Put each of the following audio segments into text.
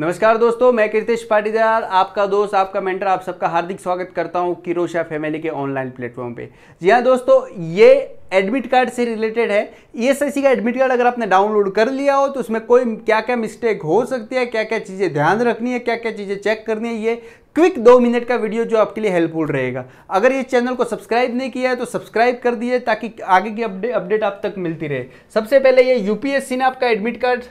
नमस्कार दोस्तों मैं कीर्तिश पाटीदार आपका दोस्त आपका मेंटर आप सबका हार्दिक स्वागत करता हूं किरोशा फैमिली के ऑनलाइन प्लेटफॉर्म पे जी हाँ दोस्तों ये एडमिट कार्ड से रिलेटेड है ईएसआईसी e का एडमिट कार्ड अगर आपने डाउनलोड कर लिया हो तो उसमें कोई क्या क्या मिस्टेक हो सकती है क्या क्या चीज़ें ध्यान रखनी है क्या क्या चीज़ें चेक करनी है ये क्विक दो मिनट का वीडियो जो आपके लिए हेल्पफुल रहेगा अगर ये चैनल को सब्सक्राइब नहीं किया है तो सब्सक्राइब कर दिए ताकि आगे की अपडेट अपडेट आप तक मिलती रहे सबसे पहले ये यूपीएससी ने आपका एडमिट कार्ड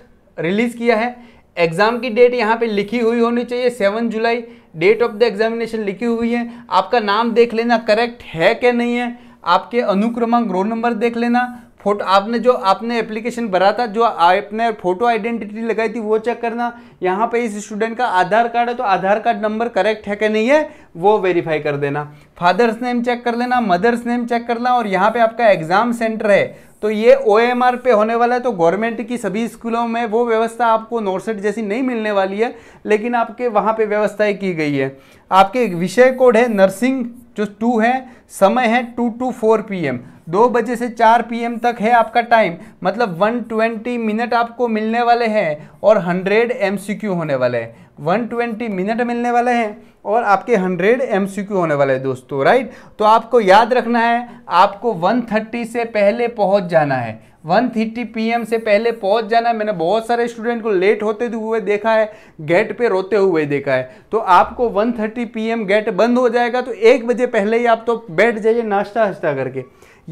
रिलीज़ किया है एग्ज़ाम की डेट यहाँ पे लिखी हुई होनी चाहिए seven July date of the examination लिखी हुई है आपका नाम देख लेना करेक्ट है क्या नहीं है आपके अनुक्रमांक रोल नंबर देख लेना फोटो आपने जो आपने एप्लीकेशन भरा था जो आपने फोटो आइडेंटिटी लगाई थी वो चेक करना यहाँ पे इस स्टूडेंट का आधार कार्ड है तो आधार कार्ड नंबर करेक्ट है कि नहीं है वो वेरीफाई कर देना फादर्स नेम चेक कर लेना मदर्स नेम चेक करना और यहाँ पे आपका एग्ज़ाम सेंटर है तो ये ओ पे होने वाला है तो गवर्नमेंट की सभी स्कूलों में वो व्यवस्था आपको नोटसेट जैसी नहीं मिलने वाली है लेकिन आपके वहाँ पे व्यवस्थाएं की गई है आपके विषय कोड है नर्सिंग जो टू है समय है two to four P M दो बजे से चार पी एम तक है आपका टाइम मतलब वन ट्वेंटी मिनट आपको मिलने वाले हैं और हंड्रेड एम सी क्यू होने वाले हैं वन ट्वेंटी मिनट मिलने वाले हैं और आपके 100 एम होने वाले हैं दोस्तों राइट तो आपको याद रखना है आपको 130 से पहले पहुंच जाना है 1:30 एम से पहले पहुंच जाना मैंने बहुत सारे स्टूडेंट को लेट होते हुए देखा है गेट पे रोते हुए देखा है तो आपको 1:30 एम गेट बंद हो जाएगा तो एक बजे पहले ही आप तो बैठ जाइए नाश्ता वाश्ता करके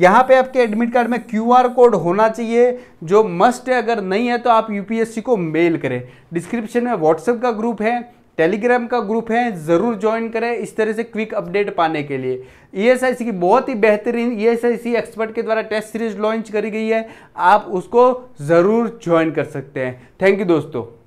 यहाँ पे आपके एडमिट कार्ड में क्यूआर कोड होना चाहिए जो मस्ट है अगर नहीं है तो आप यूपीएससी को मेल करें डिस्क्रिप्शन में व्हाट्सएप का ग्रुप है टेलीग्राम का ग्रुप है ज़रूर ज्वाइन करें इस तरह से क्विक अपडेट पाने के लिए ईएसआईसी e की बहुत ही बेहतरीन ईएसआईसी e एक्सपर्ट के द्वारा टेस्ट सीरीज लॉन्च करी गई है आप उसको ज़रूर ज्वाइन कर सकते हैं थैंक यू दोस्तों